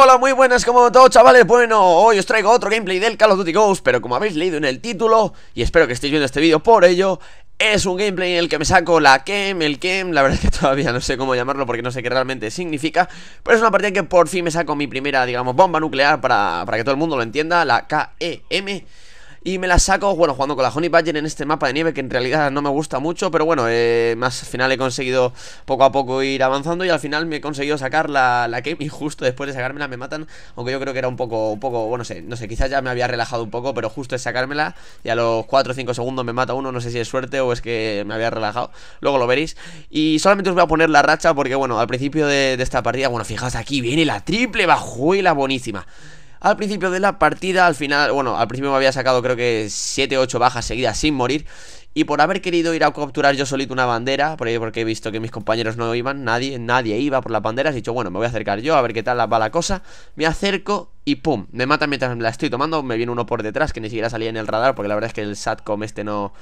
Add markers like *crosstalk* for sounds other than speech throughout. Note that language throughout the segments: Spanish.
Hola, muy buenas, como todo chavales Bueno, hoy os traigo otro gameplay del Call of Duty Ghost Pero como habéis leído en el título Y espero que estéis viendo este vídeo por ello Es un gameplay en el que me saco la Kem, el Kem La verdad es que *laughs* todavía no sé cómo llamarlo Porque no sé qué realmente significa Pero es una partida que por fin me saco mi primera, digamos, bomba nuclear Para, para que todo el mundo lo entienda La KEM y me la saco, bueno, jugando con la Honey Badger en este mapa de nieve que en realidad no me gusta mucho, pero bueno, eh, más al final he conseguido poco a poco ir avanzando y al final me he conseguido sacar la, la y justo después de sacármela me matan, aunque yo creo que era un poco, un poco, bueno, no sé, no sé, quizás ya me había relajado un poco, pero justo es sacármela y a los 4 o 5 segundos me mata uno, no sé si es suerte o es que me había relajado, luego lo veréis. Y solamente os voy a poner la racha porque bueno, al principio de, de esta partida, bueno, fijaos aquí, viene la triple bajuela buenísima al principio de la partida, al final, bueno, al principio me había sacado creo que 7 8 bajas seguidas sin morir. Y por haber querido ir a capturar yo solito una bandera, por ahí porque he visto que mis compañeros no iban, nadie, nadie iba por las banderas, he dicho, bueno, me voy a acercar yo a ver qué tal va la cosa. Me acerco y pum, me matan mientras la estoy tomando, me viene uno por detrás que ni siquiera salía en el radar, porque la verdad es que el SATCOM este no,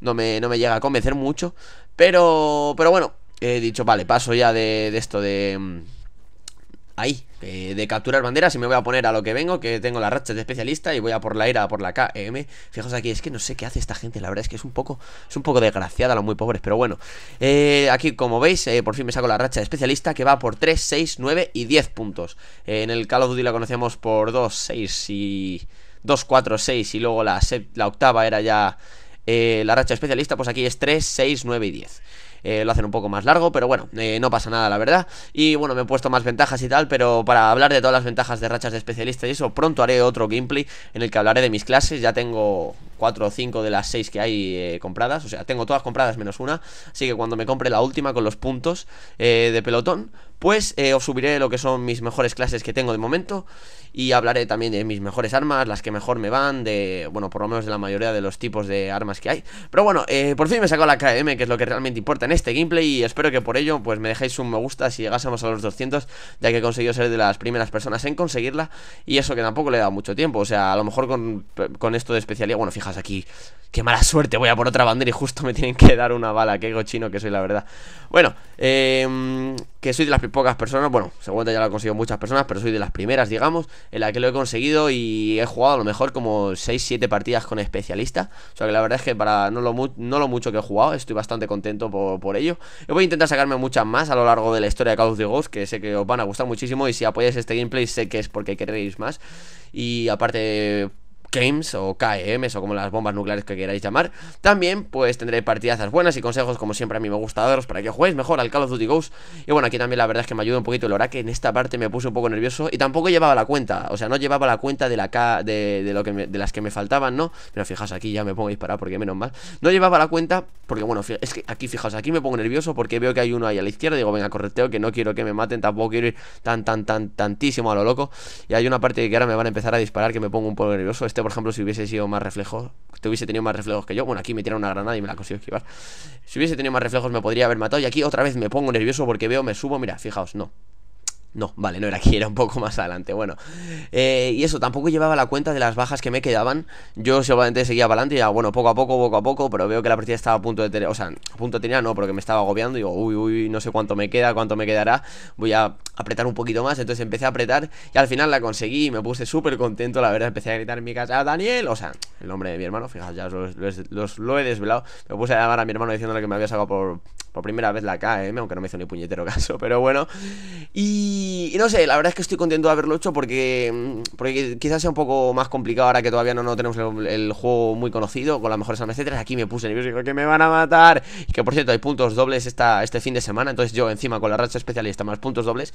no, me, no me llega a convencer mucho. Pero, pero bueno, he dicho, vale, paso ya de esto de mm, ahí, eh, de capturar banderas y me voy a poner a lo que vengo, que tengo la racha de especialista y voy a por la ira por la KM. Fijaos aquí, es que no sé qué hace esta gente, la verdad es que es un poco, es un poco desgraciada, los muy pobres, pero bueno. Eh, aquí, como veis, eh, por fin me saco la racha de especialista que va por 3, 6, 9 y 10 puntos. en el Call of Duty la conocíamos por 2, 6 y... 2, 4, 6 y luego la, la octava era ya la racha especialista, pues aquí es 3, 6, 9 y 10. Eh, lo hacen un poco más largo, pero bueno, eh, no pasa nada, la verdad. Y bueno, me he puesto más ventajas y tal, pero para hablar de todas las ventajas de rachas de especialista y eso, pronto haré otro gameplay en el que hablaré de mis clases, ya tengo 4 o 5 de las 6 que hay eh, compradas. O sea, tengo todas compradas menos una. Así que cuando me compre la última con los puntos eh, de pelotón, pues eh, os subiré lo que son mis mejores clases que tengo de momento. Y hablaré también de mis mejores armas, las que mejor me van, de, bueno, por lo menos de la mayoría de los tipos de armas que hay. Pero bueno, por fin me sacó la KM, que es lo que realmente importa en este gameplay. Y espero que por ello, pues me dejéis un me gusta si llegásemos a los 200, ya que he conseguido ser de las primeras personas en conseguirla. Y eso que tampoco le he dado mucho tiempo. O sea, a lo mejor con, con esto de especialidad, bueno, fija aquí. Qué mala suerte, voy a por otra bandera y justo me tienen que dar una bala. Qué cochino que soy, la verdad. Bueno, em, que soy de las pocas personas, bueno, seguramente ya lo han conseguido muchas personas, pero soy de las primeras, digamos, en la que lo he conseguido y he jugado a lo mejor como 6-7 partidas con especialista. O sea que la verdad es que para no lo, no lo mucho que he jugado, estoy bastante contento por, ello. voy a intentar sacarme muchas más a lo largo de la historia de Call of the Ghost, que sé que os van a gustar muchísimo y si apoyáis este gameplay sé que es porque queréis más. Y aparte Games o KMs e o como las bombas nucleares que queráis llamar. También pues tendré partidazas buenas y consejos como siempre a mí me gusta daros para que juegues mejor al Call of Duty Ghost Y bueno, aquí también la verdad es que me ayuda un poquito el hora en esta parte me puse un poco nervioso y tampoco llevaba la cuenta, o sea, no llevaba la cuenta de la K, de, lo que de las que me faltaban, ¿no? Pero fijaos, aquí ya me pongo a disparar porque menos mal. No llevaba la cuenta porque bueno, es que aquí fijaos, aquí me pongo nervioso porque veo que hay uno ahí a la izquierda, digo, venga, correteo que no quiero que me maten, tampoco quiero ir tan tan tan tantísimo a lo loco. Y hay una parte que ahora me van a empezar a disparar que me pongo un poco nervioso. Este este, por ejemplo, si hubiese sido más reflejos, te hubiese tenido más reflejos que yo. Bueno, aquí me tiraron una granada y me la consigo esquivar. Si hubiese tenido más reflejos, me podría haber matado. Y aquí otra vez me pongo nervioso porque veo, me subo. Mira, fijaos, no. No, vale, no era aquí, *laughs* era un poco más adelante. Bueno, eh, y eso, tampoco llevaba la cuenta de las bajas que me quedaban. Yo seguramente seguía para adelante y ya, bueno, poco a poco, poco a poco, pero veo que la partida estaba a punto de tener, o sea, a punto de tener, no, porque me estaba agobiando. Y digo, uy, uy, no sé cuánto me queda, cuánto me quedará. Voy a apretar un poquito más, entonces empecé a apretar y al final la conseguí me puse súper contento, la verdad, empecé a gritar en mi casa, ah, Daniel, o sea, el nombre de mi hermano, fijaos, ya los, lo he desvelado, me puse a llamar a mi hermano diciéndole que me había sacado por, primera vez la KM, eh, aunque no me hizo ni puñetero *laughs* caso, pero bueno, y, no sé, la verdad es que estoy contento de haberlo hecho porque, porque quizás sea un poco más complicado ahora que todavía no, tenemos el, juego muy conocido, con las mejores armas, aquí me puse nervioso, que me van a matar, y que por cierto hay puntos dobles esta, este fin de semana, entonces yo encima con la racha especialista más puntos dobles,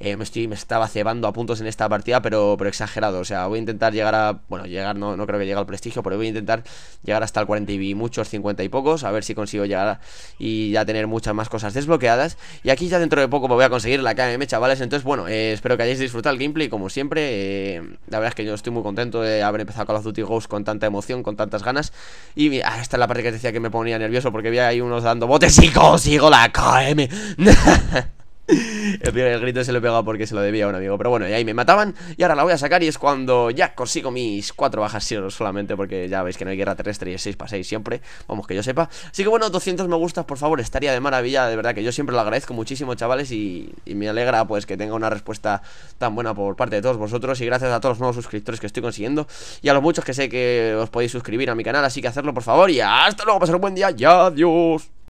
eh, me, estoy, me estaba cebando a puntos en esta partida, pero, pero exagerado. O sea, voy a intentar llegar a. Bueno, llegar no, no creo que llegue al prestigio, pero voy a intentar llegar hasta el 40 y muchos, 50 y pocos. A ver si consigo llegar y ya tener muchas más cosas desbloqueadas. Y aquí ya dentro de poco me voy a conseguir la KM, chavales. Entonces, bueno, eh, espero que hayáis disfrutado el gameplay. Como siempre, eh, la verdad es que yo estoy muy contento de haber empezado con los Duty Ghost con tanta emoción, con tantas ganas. Y mira, ah, esta es la parte que decía que me ponía nervioso porque había ahí unos dando botes y consigo la KM. *laughs* el, grito se lo he pegado porque se lo debía a un amigo. Pero bueno, y ahí me mataban. Y ahora la voy a sacar y es cuando ya consigo mis cuatro bajas solamente. Porque ya veis que no hay guerra terrestre y es 6 para 6 siempre. Vamos, que yo sepa. Así que bueno, 200 me gustas, por favor, estaría de maravilla. De verdad que yo siempre lo agradezco muchísimo, chavales. Y, me alegra pues que tenga una respuesta tan buena por parte de todos vosotros. Y gracias a todos los nuevos suscriptores que estoy consiguiendo. Y a los muchos que sé que os podéis suscribir a mi canal. Así que hacerlo, por favor. Y hasta luego, pasar un buen día. Y adiós.